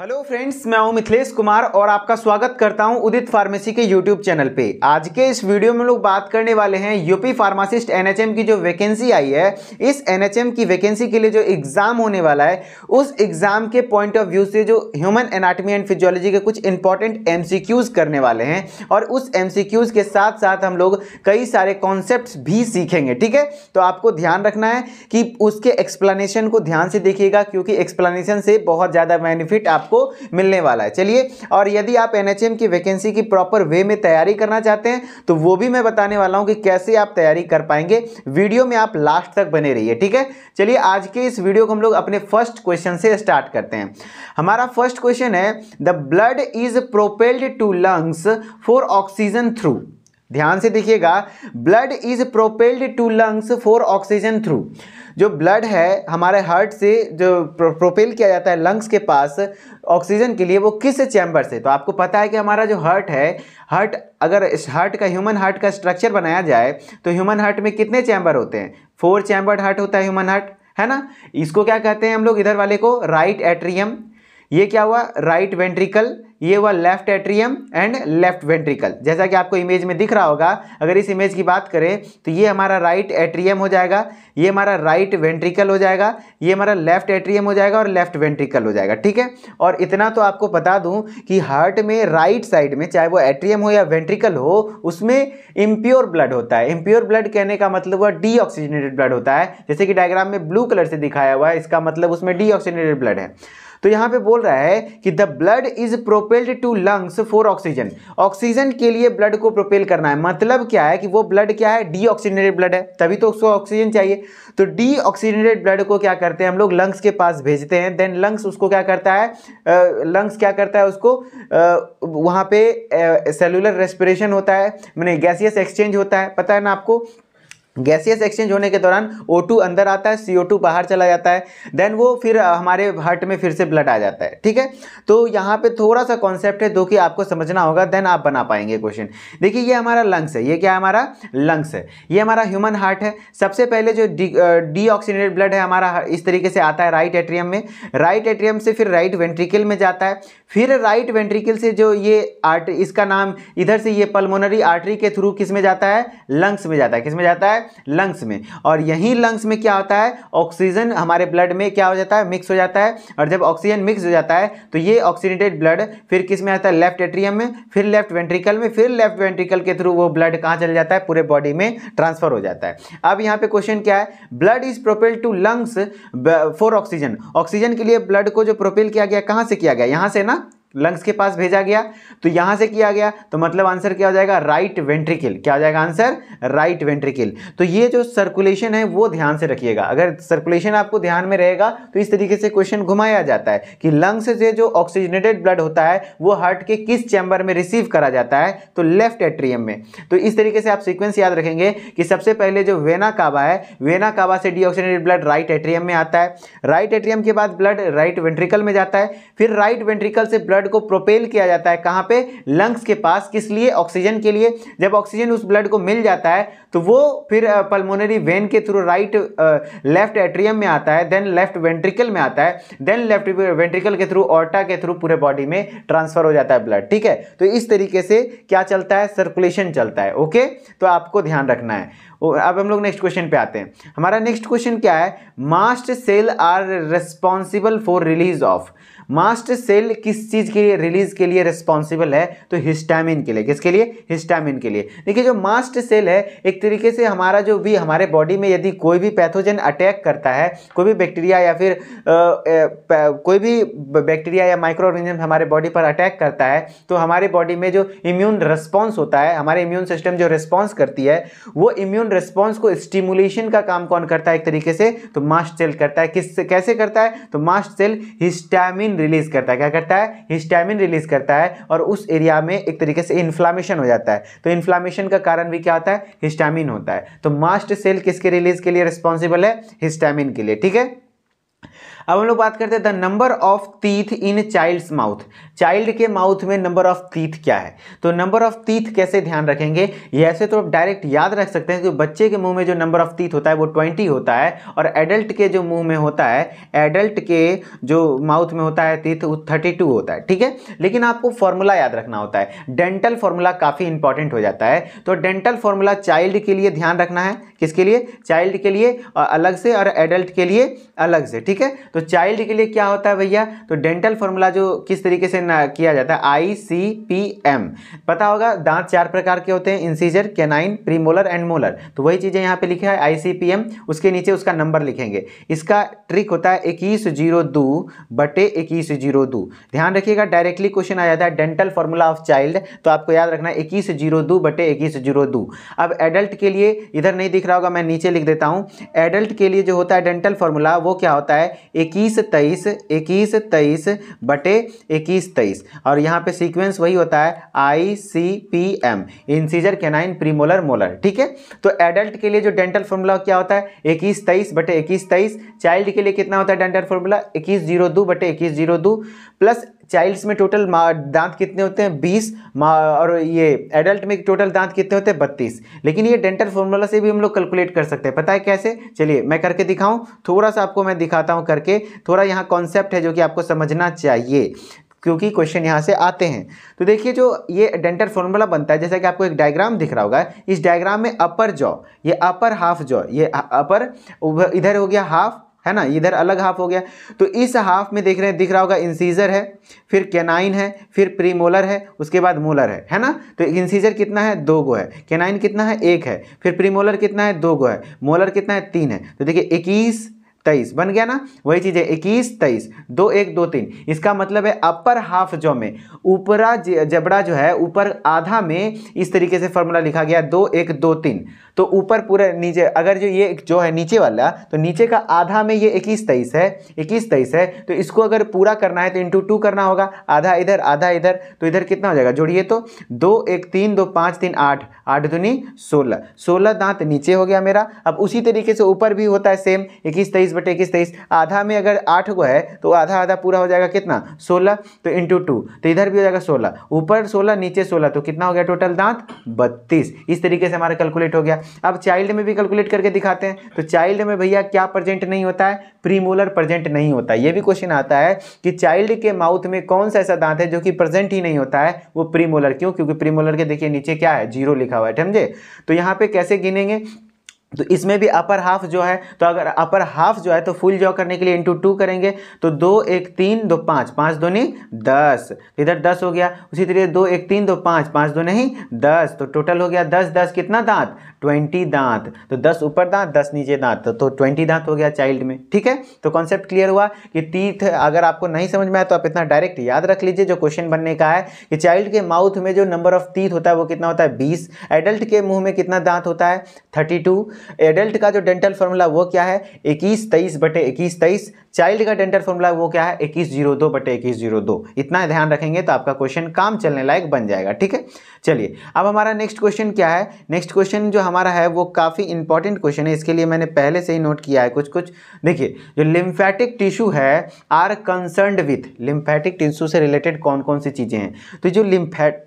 hello friends मैं हूं मिथिलेश कुमार और आपका स्वागत करता हूं उदित फार्मेसी के यूट्यूब चैनल पे आज के इस वीडियो में लोग बात करने वाले हैं यूपी फार्मासिस्ट एनएचएम की जो वैकेंसी आई है इस एनएचएम की वैकेंसी के लिए जो एग्ज़ाम होने वाला है उस एग्ज़ाम के पॉइंट ऑफ व्यू से जो ह्यूमन एनाटमी एंड फिजियोलॉजी के कुछ इंपॉर्टेंट एम करने वाले हैं और उस एम के साथ साथ हम लोग कई सारे कॉन्सेप्ट भी सीखेंगे ठीक है तो आपको ध्यान रखना है कि उसके एक्सप्लानशन को ध्यान से देखिएगा क्योंकि एक्सप्लानेशन से बहुत ज़्यादा बेनिफिट आप आपको मिलने वाला है चलिए और यदि आप एन की वैकेंसी की प्रॉपर वे में तैयारी करना चाहते हैं तो वो भी मैं बताने वाला हूँ कि कैसे आप तैयारी कर पाएंगे वीडियो में आप लास्ट तक बने रहिए ठीक है चलिए आज के इस वीडियो को हम लोग अपने फर्स्ट क्वेश्चन से स्टार्ट करते हैं हमारा फर्स्ट क्वेश्चन है the blood is propelled to lungs for oxygen through ध्यान से देखिएगा blood is propelled to lungs for oxygen through जो ब्लड है हमारे हार्ट से जो प्रोपेल किया जाता है लंग्स के पास ऑक्सीजन के लिए वो किस चैम्बर से तो आपको पता है कि हमारा जो हार्ट है हार्ट अगर इस हार्ट का ह्यूमन हार्ट का स्ट्रक्चर बनाया जाए तो ह्यूमन हार्ट में कितने चैम्बर होते हैं फोर चैम्बर्ड हार्ट होता है ह्यूमन हार्ट है ना इसको क्या कहते हैं हम लोग इधर वाले को राइट एट्रियम ये क्या हुआ राइट वेंट्रिकल ये हुआ left atrium and left ventricle जैसा कि आपको इमेज में दिख रहा होगा अगर इस इमेज की बात करें तो ये हमारा राइट एट्रियम हो जाएगा ये हमारा राइट वेंट्रिकल हो जाएगा ये हमारा लेफ्ट एट्रियम हो जाएगा और लेफ्ट वेंट्रिकल हो जाएगा ठीक है और इतना तो आपको बता दूं कि हार्ट में राइट साइड में चाहे वो एट्रियम हो या वेंट्रिकल हो उसमें इम्प्योर ब्लड होता है इम्प्योर ब्लड कहने का मतलब हुआ ऑक्सीजनेटेड ब्लड होता है जैसे कि डायग्राम में ब्लू कलर से दिखाया हुआ है इसका मतलब उसमें डीऑक्सीजनेटेड ब्लड है तो यहाँ पे बोल रहा है कि the blood is propelled to lungs for oxygen oxygen के लिए ब्लड को प्रोपेल करना है मतलब क्या है कि वो ब्लड क्या है डीऑक्सीजनेटेड ब्लड है तभी तो उसको ऑक्सीजन चाहिए तो डीऑक्सीजनेटेड ब्लड को क्या करते हैं हम लोग लंग्स के पास भेजते हैं देन लंग्स उसको क्या करता है लंग्स क्या करता है उसको वहाँ पे सेलुलर रेस्पिरेशन होता है मैंने गैसियस एक्सचेंज होता है पता है ना आपको गैसियस एक्सचेंज होने के दौरान O2 अंदर आता है CO2 बाहर चला जाता है देन वो फिर हमारे हार्ट में फिर से ब्लड आ जाता है ठीक है तो यहाँ पे थोड़ा सा कॉन्सेप्ट है दो कि आपको समझना होगा देन आप बना पाएंगे क्वेश्चन देखिए ये हमारा लंग्स है ये क्या हमारा लंग्स है ये हमारा ह्यूमन हार्ट है सबसे पहले जो डीऑक्सीनेटेड ब्लड है हमारा इस तरीके से आता है राइट एट्रियम में राइट एट्रियम से फिर राइट वेंट्रिकल में जाता है फिर राइट वेंट्रिकल से जो ये आर्ट इसका नाम इधर से ये पलमोनरी आर्टरी के थ्रू किस में जाता है लंग्स में जाता है किस में जाता है लंग्स में और यहीं लंग्स में क्या होता है ऑक्सीजन हमारे ब्लड में क्या हो जाता है मिक्स हो जाता है और जब ऑक्सीजन मिक्स हो जाता है तो ये ऑक्सीडेटेड ब्लड फिर किस में आता है लेफ्ट एट्रियम में फिर लेफ्ट वेंट्रिकल में फिर लेफ्ट वेंट्रिकल के थ्रू वो ब्लड कहाँ चल जाता है पूरे बॉडी में ट्रांसफर हो जाता है अब यहाँ पे क्वेश्चन क्या है blood is propel to lungs for oxygen oxygen के लिए ब्लड को जो प्रोपेल किया गया कहाँ से किया गया यहाँ से ना लंग्स के पास भेजा गया तो यहां से किया गया तो मतलब आंसर क्या हो जाएगा राइट वेंट्रिकल क्या हो जाएगा आंसर राइट वेंट्रिकल तो ये जो सर्कुलेशन है वो ध्यान से रखिएगा अगर सर्कुलेशन आपको ध्यान में रहेगा तो इस तरीके से क्वेश्चन घुमाया जाता है कि लंग्स से जो ऑक्सीजनेटेड ब्लड होता है वो हार्ट के किस चैम्बर में रिसीव करा जाता है तो लेफ्ट एट्रियम में तो इस तरीके से आप सिक्वेंस याद रखेंगे कि सबसे पहले जो वेना काबा है वेना काबा से डीऑक्सीजनेटेड ब्लड राइट एट्रियम में आता है राइट एट्रियम के बाद ब्लड राइट वेंट्रिकल में जाता है फिर राइट वेंट्रिकल से ब्लड ब्लड को प्रोपेल किया जाता है कहाँ पे लंग्स के पास किस लिए ऑक्सीजन के लिए जब ऑक्सीजन उस ब्लड को मिल जाता है तो वो फिर पल्मोनरी वेन के थ्रू राइट लेफ्ट एट्रियम में आता है देन लेफ्ट वेंट्रिकल में आता है देन लेफ्ट वेंट्रिकल के थ्रू ऑर्टा के थ्रू पूरे बॉडी में ट्रांसफर हो जाता है ब्लड ठीक है तो इस तरीके से क्या चलता है सर्कुलेशन चलता है ओके तो आपको ध्यान रखना है अब हम लोग नेक्स्ट क्वेश्चन पे आते हैं हमारा नेक्स्ट क्वेश्चन क्या है mast cell are responsible for release of mast cell किस चीज़ के लिए रिलीज के लिए रिस्पॉन्सिबल है तो हिस्टामिन के लिए किसके लिए हिस्टामिन के लिए देखिए जो मास्ट सेल है एक तरीके से हमारा जो भी हमारे बॉडी में यदि कोई भी पैथोजन अटैक करता है कोई भी बैक्टीरिया या फिर आ, आ, कोई भी बैक्टीरिया या माइक्रो ऑर्गेनिज्म हमारे बॉडी पर अटैक करता है तो हमारे बॉडी में जो इम्यून रिस्पॉन्स होता है हमारे इम्यून सिस्टम जो रिस्पॉन्स करती है वो इम्यून रिस्पॉन्स को स्टिमुलेशन का काम कौन करता है एक तरीके से तो मास्ट सेल करता है किस कैसे करता है तो मास्ट सेल हिस्टामिन रिलीज करता है क्या करता है हिस्टामिन रिलीज करता है और उस एरिया में एक तरीके से इन्फ्लामेशन हो जाता है तो इन्फ्लामेशन का कारण भी क्या होता है हिस्टामिन होता है तो मास्ट सेल किसके रिलीज के लिए रिस्पॉन्सिबल है हिस्टामिन के लिए ठीक है अब हम लोग बात करते हैं the number of teeth in child's mouth child के माउथ में नंबर ऑफ तीथ क्या है तो नंबर ऑफ तीथ कैसे ध्यान रखेंगे ऐसे तो आप डायरेक्ट याद रख सकते हैं कि बच्चे के मुंह में जो नंबर ऑफ तीथ होता है वो ट्वेंटी होता है और एडल्ट के जो मुंह में होता है एडल्ट के जो माउथ में होता है तीथ वो थर्टी टू होता है ठीक है लेकिन आपको फॉर्मूला याद रखना होता है डेंटल फॉर्मूला काफ़ी इंपॉर्टेंट हो जाता है तो डेंटल फॉर्मूला चाइल्ड के लिए ध्यान रखना है किसके लिए चाइल्ड के लिए अलग से और एडल्ट के लिए अलग से ठीक है तो चाइल्ड के लिए क्या होता है भैया तो डेंटल फॉर्मूला जो किस तरीके से किया जाता है आई सी पी एम पता होगा दांत चार प्रकार के होते हैं incisor canine premolar and molar तो वही चीज़ें यहाँ पे लिखा है आई सी पी एम उसके नीचे उसका नंबर लिखेंगे इसका ट्रिक होता है इक्कीस जीरो दो बटे इक्कीस जीरो दो ध्यान रखिएगा डायरेक्टली क्वेश्चन आ जाता है डेंटल फॉर्मूला ऑफ चाइल्ड तो आपको याद रखना है इक्कीस जीरो दो बटे इक्कीस जीरो दो अब एडल्ट के लिए इधर नहीं दिख रहा होगा मैं नीचे लिख देता हूँ एडल्ट के लिए जो होता है डेंटल फॉर्मूला वो क्या होता है इक्कीस तेईस इक्कीस तेईस बटे इक्कीस तेईस और यहाँ पे सीक्वेंस वही होता है I C P M incisor canine premolar molar ठीक है तो एडल्ट के लिए जो डेंटल फॉर्मूला क्या होता है इक्कीस तेईस बटे इक्कीस तेईस चाइल्ड के लिए कितना होता है डेंटल फॉर्मूला इक्कीस जीरो दो बटे इक्कीस जीरो दो प्लस चाइल्ड्स में टोटल दांत कितने होते हैं बीस और ये एडल्ट में टोटल दांत कितने होते हैं बत्तीस लेकिन ये डेंटल फॉर्मूला से भी हम लोग कैलकुलेट कर सकते हैं पता है कैसे चलिए मैं करके दिखाऊं थोड़ा सा आपको मैं दिखाता हूं करके थोड़ा यहाँ कॉन्सेप्ट है जो कि आपको समझना चाहिए क्योंकि क्वेश्चन यहाँ से आते हैं तो देखिए जो ये डेंटल फॉर्मूला बनता है जैसा कि आपको एक डायग्राम दिख रहा होगा इस डायग्राम में अपर जॉ ये अपर हाफ जॉ ये अपर इधर हो गया हाफ है ना इधर अलग हाफ हो गया तो इस हाफ में देख रहे हैं दिख रहा होगा इंसीजर है फिर केनाइन है फिर प्रीमोलर है उसके बाद मोलर है है ना तो इंसीजर कितना है दो गो है केनाइन कितना है एक है फिर प्रीमोलर कितना है दो गो है मोलर कितना है तीन है तो देखिए इक्कीस तेईस बन गया ना वही चीज़ है इक्कीस तेईस दो एक दो तीन इसका मतलब है अपर हाफ जो में ऊपरा जबड़ा जो है ऊपर आधा में इस तरीके से फॉर्मूला लिखा गया दो एक दो तीन तो ऊपर पूरा नीचे अगर जो ये जो है नीचे वाला तो नीचे का आधा में ये इक्कीस तेईस है इक्कीस तेईस है तो इसको अगर पूरा करना है तो इंटू टू करना होगा आधा इधर आधा इधर तो इधर कितना हो जाएगा जोड़िए तो दो एक तीन दो पाँच तीन आठ आठ दुनी सोलह सोलह दांत नीचे हो गया मेरा अब उसी तरीके से ऊपर भी होता है सेम इक्कीस तेईस बटे इक्कीस तेईस आधा में अगर आठ को है तो आधा आधा पूरा हो जाएगा कितना सोलह तो इंटू टू तो इधर भी हो जाएगा सोलह ऊपर सोलह नीचे सोलह तो कितना हो गया टोटल दांत बत्तीस इस तरीके से हमारा कैलकुलेट हो गया अब चाइल्ड में भी कैलकुलेट करके दिखाते हैं तो चाइल्ड में भैया क्या प्रजेंट नहीं होता है प्रीमोलर प्रजेंट नहीं होता ये भी क्वेश्चन आता है कि चाइल्ड के माउथ में कौन सा ऐसा दांत है जो कि प्रजेंट ही नहीं होता है वो प्रीमोलर क्यों क्योंकि प्रीमोलर के देखिए नीचे क्या है जीरो लिखा हुआ है समझे तो यहाँ पे कैसे गिनेंगे तो इसमें भी अपर हाफ जो है तो अगर अपर हाफ जो है तो फुल जॉ करने के लिए इंटू टू करेंगे तो दो एक तीन दो पाँच पाँच दो नहीं दस इधर दस हो गया उसी तरीके दो एक तीन दो पाँच पाँच दो नहीं दस तो टोटल हो गया दस दस कितना दांत ट्वेंटी दांत तो दस ऊपर दांत दस नीचे दांत तो ट्वेंटी तो दांत हो गया चाइल्ड में ठीक है तो कॉन्सेप्ट क्लियर हुआ कि टीथ अगर आपको नहीं समझ में आया तो आप इतना डायरेक्ट याद रख लीजिए जो क्वेश्चन बनने का है कि चाइल्ड के माउथ में जो नंबर ऑफ टीथ होता है वो कितना होता है बीस एडल्ट के मुँह में कितना दांत होता है थर्टी एडल्ट का जो डेंटल फॉर्मूला वो क्या है इक्कीस तेईस बटे इक्कीस तेईस चाइल्ड का डेंटल फॉर्मूला वो क्या है इक्कीस जीरो दो बटे इक्कीस जीरो दो इतना ध्यान रखेंगे तो आपका क्वेश्चन काम चलने लायक बन जाएगा ठीक है चलिए अब हमारा नेक्स्ट क्वेश्चन क्या है नेक्स्ट क्वेश्चन जो हमारा है वो काफ़ी इंपॉर्टेंट क्वेश्चन है इसके लिए मैंने पहले से ही नोट किया है कुछ कुछ देखिए जो लिम्फैटिक टिश्यू है are concern with lymphatic tissue से रिलेटेड कौन कौन सी चीज़ें हैं तो जो लिम्फेट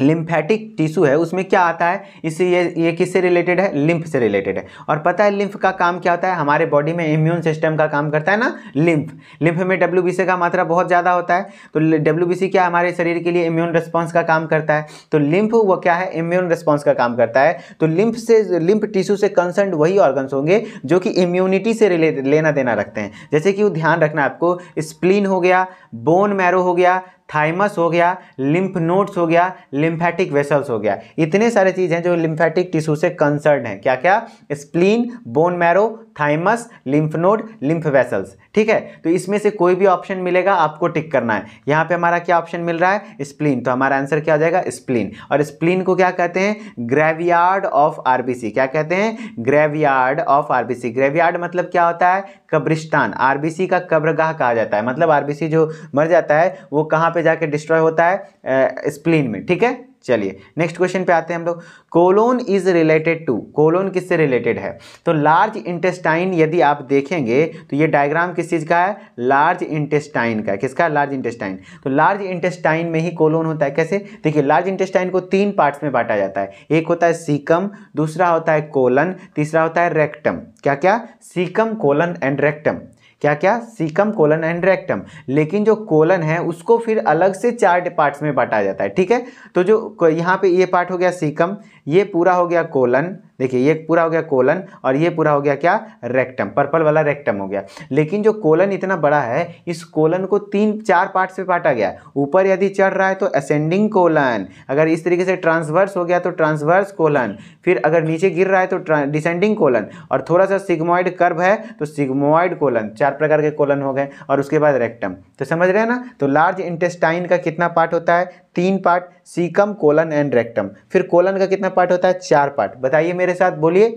लिम्फेटिक टिश्यू है उसमें क्या आता है इससे ये ये किससे रिलेटेड है लिम्फ से रिलेटेड है और पता है लिम्फ का काम क्या होता है हमारे बॉडी में इम्यून सिस्टम का काम करता है ना लिम्फ लिम्फ में डब्ल्यू का मात्रा बहुत ज़्यादा होता है तो डब्ल्यू क्या हमारे शरीर के लिए इम्यून रिस्पॉन्स का काम करता है तो लिम्फ वो क्या है इम्यून रिस्पॉन्स का काम करता है तो लिम्फ से लिम्फ टिश्यू से कंसर्न वही ऑर्गन्स होंगे जो कि इम्यूनिटी से रिलेटेड लेना देना रखते हैं जैसे कि ध्यान रखना आपको स्प्लीन हो गया बोन मैरो हो गया थाइमस हो गया लिम्फ नोड्स हो गया लिम्फेटिक वेसल्स हो गया इतने सारे चीज़ हैं जो लिम्फेटिक टिश्यू से कंसर्न है क्या क्या spleen bone marrow thymus lymph node lymph vessels ठीक है तो इसमें से कोई भी ऑप्शन मिलेगा आपको टिक करना है यहाँ पे हमारा क्या ऑप्शन मिल रहा है स्प्लीन तो हमारा आंसर क्या हो जाएगा स्प्लीन और स्प्लीन को क्या कहते हैं ग्रेवियार्ड ऑफ आरबीसी क्या कहते हैं ग्रेवियार्ड ऑफ आरबीसी ग्रेवियार्ड मतलब क्या होता है कब्रिस्तान आरबीसी का कब्रगाह कहा जाता है मतलब आरबीसी जो मर जाता है वो कहाँ पर जाके डिस्ट्रॉय होता है स्प्लीन में ठीक है चलिए नेक्स्ट क्वेश्चन पे आते हैं हम लोग colon is related to colon किससे रिलेटेड है तो लार्ज इंटेस्टाइन यदि आप देखेंगे तो ये डायग्राम किस चीज़ का है लार्ज इंटेस्टाइन का किसका लार्ज इंटेस्टाइन तो लार्ज इंटेस्टाइन में ही कोलोन होता है कैसे देखिए लार्ज इंटेस्टाइन को तीन पार्ट्स में बांटा जाता है एक होता है सीकम दूसरा होता है कोलन तीसरा होता है रेक्टम क्या क्या सीकम कोलन एंड रेक्टम क्या क्या सीकम कोलन एंड रेक्टम लेकिन जो कोलन है उसको फिर अलग से चार पार्ट्स में बांटा जाता है ठीक है तो जो यहाँ पे ये पार्ट हो गया सीकम ये पूरा हो गया कोलन देखिए ये पूरा हो गया कोलन और ये पूरा हो गया क्या रेक्टम पर्पल वाला रेक्टम हो गया लेकिन जो कोलन इतना बड़ा है इस कोलन को तीन चार पार्ट्स में बांटा गया ऊपर यदि चढ़ रहा है तो असेंडिंग कोलन अगर इस तरीके से ट्रांसवर्स हो गया तो ट्रांसवर्स कोलन फिर अगर नीचे गिर रहा है तो डिसेंडिंग कोलन और थोड़ा सा सिग्मोइड कर्व है तो सिग्मोइड कोलन चार प्रकार के कोलन हो गए और उसके बाद रेक्टम तो समझ रहे हैं ना तो लार्ज इंटेस्टाइन का कितना पार्ट होता है तीन part caecum colon and rectum फिर कोलन का कितना पार्ट होता है चार पार्ट बताइए मेरे साथ बोलिए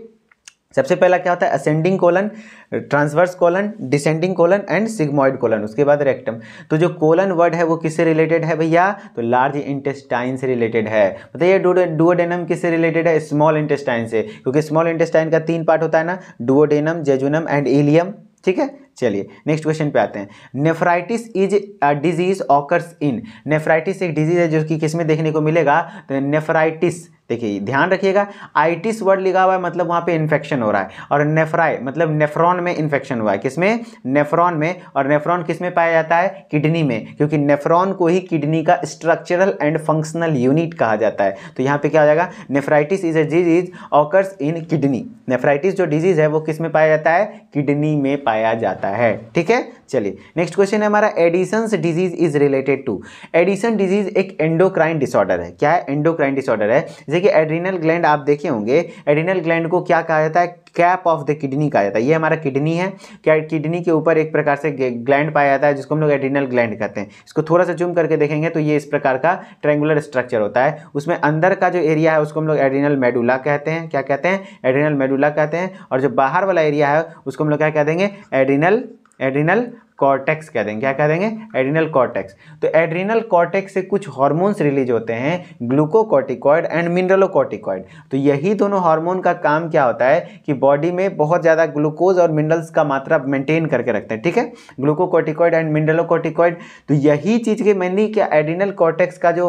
सबसे पहला क्या होता है ascending colon transverse colon descending colon and sigmoid colon उसके बाद रेक्टम तो जो कोलन वर्ड है वो किससे रिलेटेड है भैया तो लार्ज इंटेस्टाइन से रिलेटेड है बताइए डुओडेनम किससे रिलेटेड है स्मॉल इंटेस्टाइन से क्योंकि स्मॉल इंटेस्टाइन का तीन पार्ट होता है ना डुओडेनम जेजुनम एंड एलियम ठीक है चलिए नेक्स्ट क्वेश्चन पे आते हैं nephritis is a disease occurs in nephritis एक डिजीज है जो कि किसमें देखने को मिलेगा तो नेफ्राइटिस देखिए ध्यान रखिएगा आइटिस वर्ड लिखा हुआ है मतलब वहाँ पे इन्फेक्शन हो रहा है और नेफ्राई मतलब नेफ्रॉन में इन्फेक्शन हुआ है किसमें नेफ्रॉन में और नेफ्रॉन किस में पाया जाता है किडनी में क्योंकि नेफ्रॉन को ही किडनी का स्ट्रक्चरल एंड फंक्शनल यूनिट कहा जाता है तो यहाँ पे क्या हो जाएगा nephritis is a disease occurs in kidney nephritis जो डिजीज़ है वो किस में पाया जाता है किडनी में पाया जाता है ठीक है चलिए नेक्स्ट क्वेश्चन है हमारा Addison's disease is related to Addison disease एक एंडोक्राइन डिसऑर्डर है क्या है एंडोक्राइन डिसऑर्डर है जैसे कि एड्रीनल ग्लैंड आप देखे होंगे एड्रीनल ग्लैंड को क्या कहा जाता है कैप ऑफ द किडनी कहा जाता है ये हमारा किडनी है क्या किडनी के ऊपर एक प्रकार से ग्लैंड पाया जाता है जिसको हम लोग एड्रीनल ग्लैंड कहते हैं इसको थोड़ा सा जूम करके देखेंगे तो ये इस प्रकार का ट्रेंगुलर स्ट्रक्चर होता है उसमें अंदर का जो एरिया है उसको हम लोग एड्रीनल मेडुला कहते हैं क्या कहते हैं एड्रीनल मेडुला कहते हैं और जो बाहर वाला एरिया है उसको हम लोग क्या कह देंगे एड्रीनल एड्रीनल कॉर्टेक्स कह देंगे क्या कह देंगे एड्रिनल कॉर्टेक्स तो एड्रिनल कॉर्टेक्स से कुछ हार्मोन्स रिलीज होते हैं ग्लूकोकॉर्टिकॉइड एंड मिनरलोकॉर्टिकॉइड तो यही दोनों हार्मोन का काम क्या होता है कि बॉडी में बहुत ज़्यादा ग्लूकोज और मिनरल्स का मात्रा मेंटेन करके रखते हैं ठीक है ग्लूकोकॉर्टिकॉइड एंड मिनरलोकॉर्टिकॉइड तो यही चीज़ के मेनली क्या एड्रिनल कॉर्टेक्स का जो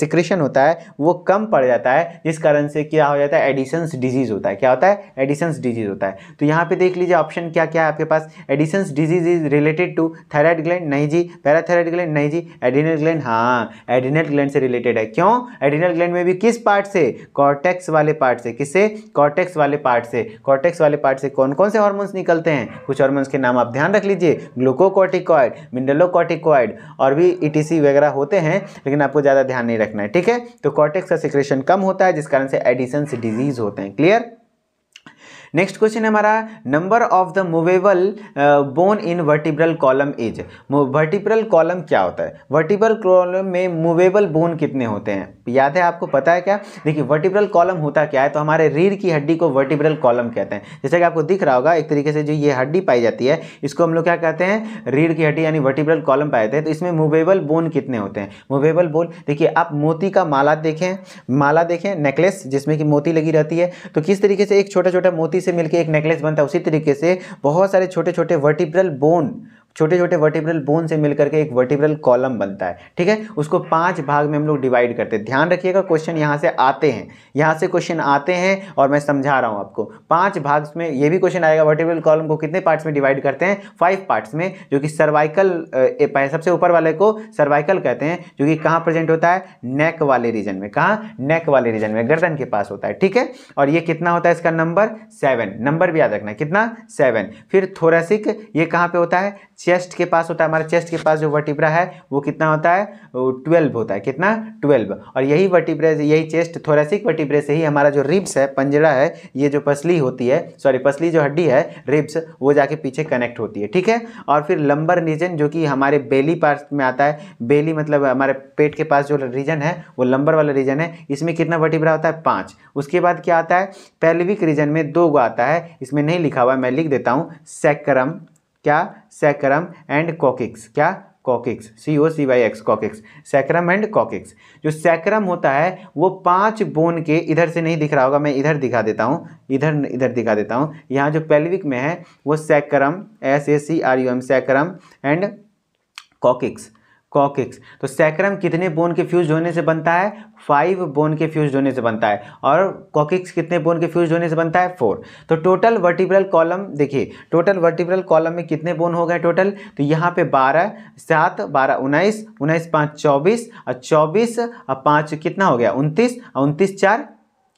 सिक्रेशन होता है वो कम पड़ जाता है जिस कारण से क्या हो जाता है एडिसन्स डिजीज़ होता है क्या होता है एडिसन्स डिजीज़ होता है तो यहाँ पे देख लीजिए ऑप्शन क्या क्या है आपके पास Addison's disease is related related to thyroid gland नहीं जी पैराथायराइड ग्लैंड नहीं जी एडिनल ग्लैंड हाँ एडिनल ग्लैंड से रिलेटेड है क्यों एडिनल ग्लैंड में भी किस पार्ट से कॉर्टेक्स वाले पार्ट से किससे कॉर्टेक्स वाले पार्ट से कॉर्टेक्स वाले पार्ट से कौन कौन से हॉर्मोन्स निकलते हैं कुछ हॉर्मोन्स के नाम आप ध्यान रख लीजिए ग्लूकोकॉटिकॉइड मिंडलोकॉटिकॉइड और भी ई e वगैरह होते हैं लेकिन आपको ज़्यादा ध्यान नहीं रखना है ठीक है तो कॉर्टेक्स का सिक्रेशन कम होता है जिस कारण से एडिसन डिजीज होते हैं क्लियर नेक्स्ट क्वेश्चन है हमारा number of the movable bone in vertebral column is vertebral column क्या होता है वर्टिब्रल कॉलम में मूवेबल बोन कितने होते हैं याद है आपको पता है क्या देखिए वर्टिब्रल कॉलम होता क्या है तो हमारे रीढ़ की हड्डी को वर्टिब्रल कॉलम कहते हैं जैसे कि आपको दिख रहा होगा एक तरीके से जो ये हड्डी पाई जाती है इसको हम लोग क्या कहते हैं रीढ़ की हड्डी यानी वर्टिब्रल कॉलम पाए जाते हैं तो इसमें मूवेबल बोन कितने होते हैं मूवेबल बोन देखिए आप मोती का माला देखें माला देखें नेकलेस जिसमें कि मोती लगी रहती है तो किस तरीके से एक छोटा छोटा मोती मोती से मिलकर एक नेकलेस बनता है उसी तरीके से बहुत सारे छोटे छोटे वर्टिब्रल बोन छोटे छोटे वर्टिब्रल बोन से मिलकर के एक वर्टिब्रल कॉलम बनता है ठीक है उसको पाँच भाग में हम लोग डिवाइड करते हैं ध्यान रखिएगा क्वेश्चन यहाँ से आते हैं यहाँ से क्वेश्चन आते हैं और मैं समझा रहा हूँ आपको पाँच भाग में ये भी क्वेश्चन आएगा वर्टिब्रल कॉलम को कितने पार्ट्स में डिवाइड करते हैं फाइव पार्ट्स में जो कि सर्वाइकल सबसे ऊपर वाले को सर्वाइकल कहते हैं जो कि कहाँ प्रेजेंट होता है नेक वाले रीजन में कहाँ नेक वाले रीजन में गर्दन के पास होता है ठीक है और ये कितना होता है इसका नंबर सेवन नंबर भी याद रखना कितना सेवन फिर थोरेसिक ये कहाँ पर होता है चेस्ट के पास होता है हमारे चेस्ट के पास जो वर्टिब्रा है वो कितना होता है ट्वेल्व होता है कितना ट्वेल्व और यही वटिब्रे यही चेस्ट थोरेसिक वर्टिब्रे से ही हमारा जो रिब्स है पंजरा है ये जो पसली होती है सॉरी पसली जो हड्डी है रिब्स वो जाके पीछे कनेक्ट होती है ठीक है और फिर लंबर रीजन जो कि हमारे बेली पार्ट में आता है बेली मतलब हमारे पेट के पास जो रीजन है वो लंबर वाला रीजन है इसमें कितना वर्टिब्रा होता है पाँच उसके बाद क्या आता है पैलविक रीजन में दो गो आता है इसमें नहीं लिखा हुआ है मैं लिख देता हूँ सेक्रम क्या सैक्रम एंड कॉकिक्स क्या coccyx C O C Y X coccyx sacrum and coccyx जो सैक्रम होता है वो पांच बोन के इधर से नहीं दिख रहा होगा मैं इधर दिखा देता हूँ इधर इधर दिखा देता हूँ यहाँ जो पेल्विक में है वो sacrum S A C R U M sacrum and coccyx coccyx तो सैक्रम कितने बोन के फ्यूज होने से बनता है फाइव बोन के फ्यूज होने से बनता है और कॉकिक्स कितने बोन के फ्यूज होने से बनता है फोर तो टोटल वर्टिब्रल कॉलम देखिए टोटल वर्टिब्रल कॉलम में कितने बोन हो गए टोटल तो यहाँ पे बारह सात बारह उन्नीस उन्नीस पाँच चौबीस और चौबीस और पाँच कितना हो गया उनतीस और उनतीस चार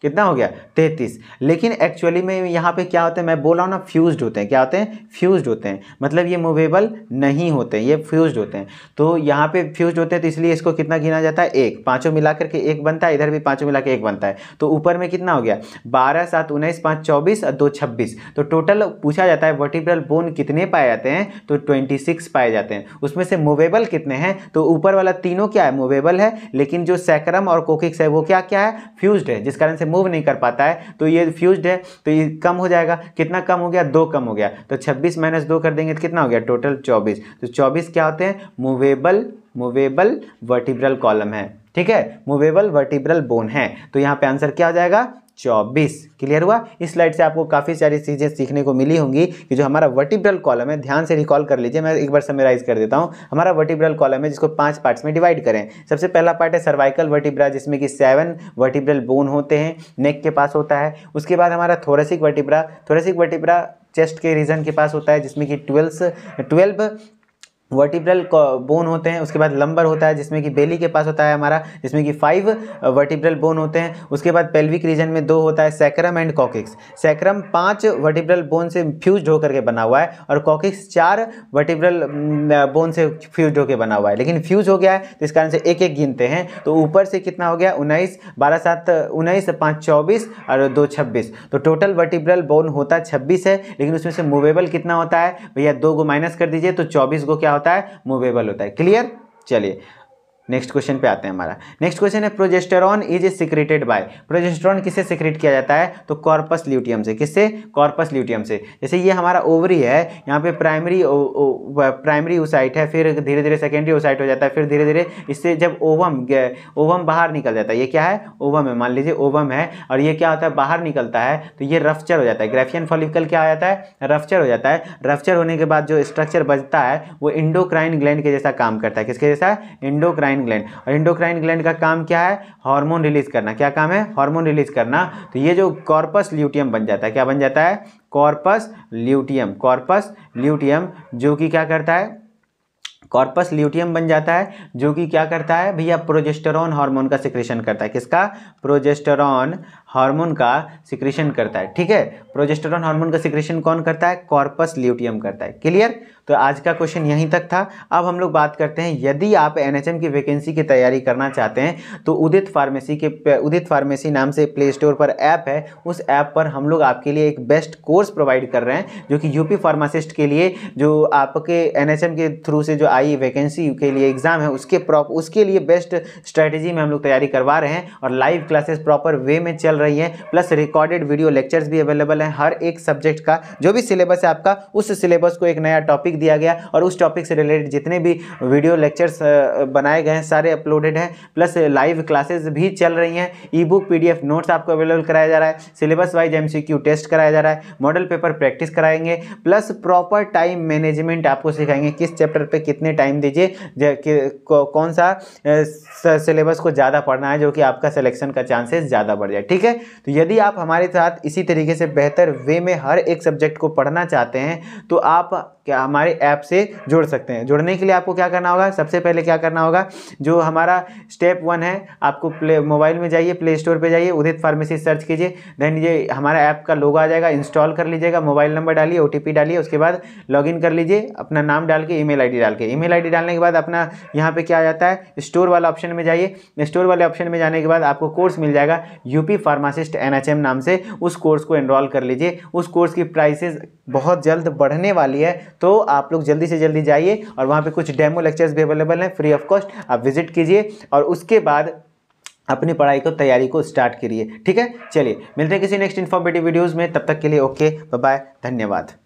कितना हो गया तैंतीस लेकिन एक्चुअली में यहाँ पे क्या होते हैं मैं बोल रहा हूँ ना फ्यूज्ड होते हैं क्या होते हैं फ्यूज्ड होते हैं मतलब ये मूवेबल नहीं होते ये फ्यूज्ड होते हैं तो यहाँ पे फ्यूज्ड होते हैं तो इसलिए इसको कितना गिना जाता है एक पाँचों मिला करके एक बनता है इधर भी पाँचों मिला के एक बनता है तो ऊपर में कितना हो गया बारह सात उन्नीस पाँच चौबीस और दो छब्बीस तो टोटल पूछा जाता है वर्टिब्रल बोन कितने पाए जाते हैं तो ट्वेंटी सिक्स पाए जाते हैं उसमें से मूवेबल कितने हैं तो ऊपर वाला तीनों क्या है मूवेबल है लेकिन जो सैक्रम और कोकिक्स है वो क्या क्या है फ्यूज है जिस कारण से मूव नहीं कर पाता है तो ये फ्यूज है तो ये कम हो जाएगा कितना कम हो गया दो कम हो गया तो छब्बीस माइनस दो कर देंगे तो कितना हो गया टोटल चौबीस तो चौबीस क्या होते हैं मूवेबल मूवेबल वर्टिब्रल कॉलम है ठीक है मूवेबल वर्टिब्रल बोन है तो यहाँ पे आंसर क्या हो जाएगा चौबीस क्लियर हुआ इस स्लाइड से आपको काफ़ी सारी चीज़ें सीखने को मिली होंगी कि जो हमारा वर्टिब्रल कॉलम है ध्यान से रिकॉल कर लीजिए मैं एक बार समराइज कर देता हूँ हमारा वर्टिब्रल कॉलम है जिसको पांच पार्ट्स में डिवाइड करें सबसे पहला पार्ट है सर्वाइकल वर्टिब्रा जिसमें कि सेवन वर्टिब्रल बोन होते हैं नेक के पास होता है उसके बाद हमारा thoracic vertebra thoracic vertebra chest के रीजन के पास होता है जिसमें कि ट्वेल्व ट्वेल्व वर्टिब्रल बोन होते हैं उसके बाद लंबर होता है जिसमें कि बेली के पास होता है हमारा जिसमें कि फाइव वर्टिब्रल बोन होते हैं उसके बाद पेल्विक रीजन में दो होता है सैक्रम एंड कॉकिक्स सैक्रम पांच वर्टिब्रल बोन से फ्यूज होकर के बना हुआ है और कॉकिक्स चार वर्टिब्रल बोन mm, uh, से फ्यूज होकर बना हुआ है लेकिन फ्यूज हो गया है तो इस कारण से एक एक गिनते हैं तो ऊपर से कितना हो गया उन्नीस बारह सात उन्नीस पाँच चौबीस और दो छब्बीस तो टोटल वर्टिब्रल बोन होता छब्बीस है लेकिन उसमें से मूवेबल कितना होता है भैया दो गो माइनस कर दीजिए तो चौबीस गो क्या होता है मूवेबल होता है क्लियर चलिए नेक्स्ट क्वेश्चन पे आते हैं हमारा नेक्स्ट क्वेश्चन है progesterone is secreted by progesterone किससे सिक्रेट किया जाता है तो कॉर्पस ल्यूटियम से किससे कॉर्पस ल्यूटियम से जैसे ये हमारा ओवरी है यहाँ पे प्राइमरी प्राइमरी ओसाइट है फिर धीरे धीरे सेकेंडरी ओसाइट हो जाता है फिर धीरे धीरे इससे जब ओवम ओवम बाहर निकल जाता है ये क्या है ओवम है मान लीजिए ओवम है और ये क्या होता है बाहर निकलता है तो ये रफ्चर हो जाता है ग्रेफियन फॉलिकल क्या हो जाता है रफ्चर हो जाता है रफ्चर होने के बाद जो स्ट्रक्चर बचता है वो इंडोक्राइन ग्लैंड के जैसा काम करता है किसके जैसा इंडोक्राइन इंडोक्राइन ग्लैंड और इंडोक्राइन ग्लैंड का काम क्या है हार्मोन रिलीज करना क्या काम है हार्मोन रिलीज करना तो ये जो कॉर्पस ल्यूटियम बन जाता है क्या बन जाता है कॉर्पस ल्यूटियम कॉर्पस ल्यूटियम जो कि क्या करता है कॉर्पस ल्यूटियम बन जाता है जो कि क्या करता है भैया प्रोजेस्टेरॉन हार्मोन का सिक्रेशन करता है किसका प्रोजेस्टेरॉन हार्मोन का सिक्रेशन करता है ठीक है प्रोजेस्टोरॉन हार्मोन का सिक्रेशन कौन करता है कॉर्पस ल्यूटियम करता है क्लियर तो आज का क्वेश्चन यहीं तक था अब हम लोग बात करते हैं यदि आप एनएचएम की वैकेंसी की तैयारी करना चाहते हैं तो उदित फार्मेसी के उदित फार्मेसी नाम से प्ले स्टोर पर ऐप है उस ऐप पर हम लोग आपके लिए एक बेस्ट कोर्स प्रोवाइड कर रहे हैं जो कि यूपी फार्मासिस्ट के लिए जो आपके एनएचएम के थ्रू से जो आई वैकेंसी के लिए एग्ज़ाम है उसके प्रॉप उसके लिए बेस्ट स्ट्रैटेजी में हम लोग तैयारी करवा रहे हैं और लाइव क्लासेस प्रॉपर वे में चल रही हैं प्लस रिकॉर्डेड वीडियो लेक्चर्स भी अवेलेबल हैं हर एक सब्जेक्ट का जो भी सिलेबस है आपका उस सिलेबस को एक नया टॉपिक दिया गया और उस टॉपिक से रिलेटेड जितने भी वीडियो लेक्चर्स बनाए गए हैं सारे अपलोडेड हैं प्लस लाइव क्लासेज भी चल रही हैं ई बुक पी नोट्स आपको अवेलेबल कराया जा रहा है सिलेबस वाइज एम टेस्ट कराया जा रहा है मॉडल पेपर प्रैक्टिस कराएंगे प्लस प्रॉपर टाइम मैनेजमेंट आपको सिखाएंगे किस चैप्टर पर कितने टाइम दीजिए कौन सा सिलेबस को ज़्यादा पढ़ना है जो कि आपका सिलेक्शन का चांसेस ज़्यादा बढ़ जाए ठीक है है तो यदि आप हमारे साथ इसी तरीके से बेहतर वे में हर एक सब्जेक्ट को पढ़ना चाहते हैं तो आप क्या हमारे ऐप से जुड़ सकते हैं जुड़ने के लिए आपको क्या करना होगा सबसे पहले क्या करना होगा जो हमारा स्टेप वन है आपको प्ले मोबाइल में जाइए प्ले स्टोर पर जाइए उदित फार्मेसी सर्च कीजिए देन ये हमारा ऐप का लोगो आ जाएगा इंस्टॉल कर लीजिएगा मोबाइल नंबर डालिए ओ डालिए उसके बाद लॉगिन कर लीजिए अपना नाम डाल के ई मेल डाल के ईमेल मेल डालने के बाद अपना यहाँ पर क्या आ जाता है स्टोर वाला ऑप्शन में जाइए स्टोर वाले ऑप्शन में जाने के बाद आपको कोर्स मिल जाएगा यूपी फार्म फार्मासिस्ट एनएचएम नाम से उस कोर्स को एनरोल कर लीजिए उस कोर्स की प्राइसेस बहुत जल्द बढ़ने वाली है तो आप लोग जल्दी से जल्दी जाइए और वहाँ पे कुछ डेमो लेक्चर्स भी अवेलेबल हैं फ्री ऑफ कॉस्ट आप विजिट कीजिए और उसके बाद अपनी पढ़ाई को तैयारी को स्टार्ट करिए ठीक है चलिए मिलते हैं किसी नेक्स्ट इन्फॉर्मेटिव वीडियोज़ में तब तक के लिए ओके बाय धन्यवाद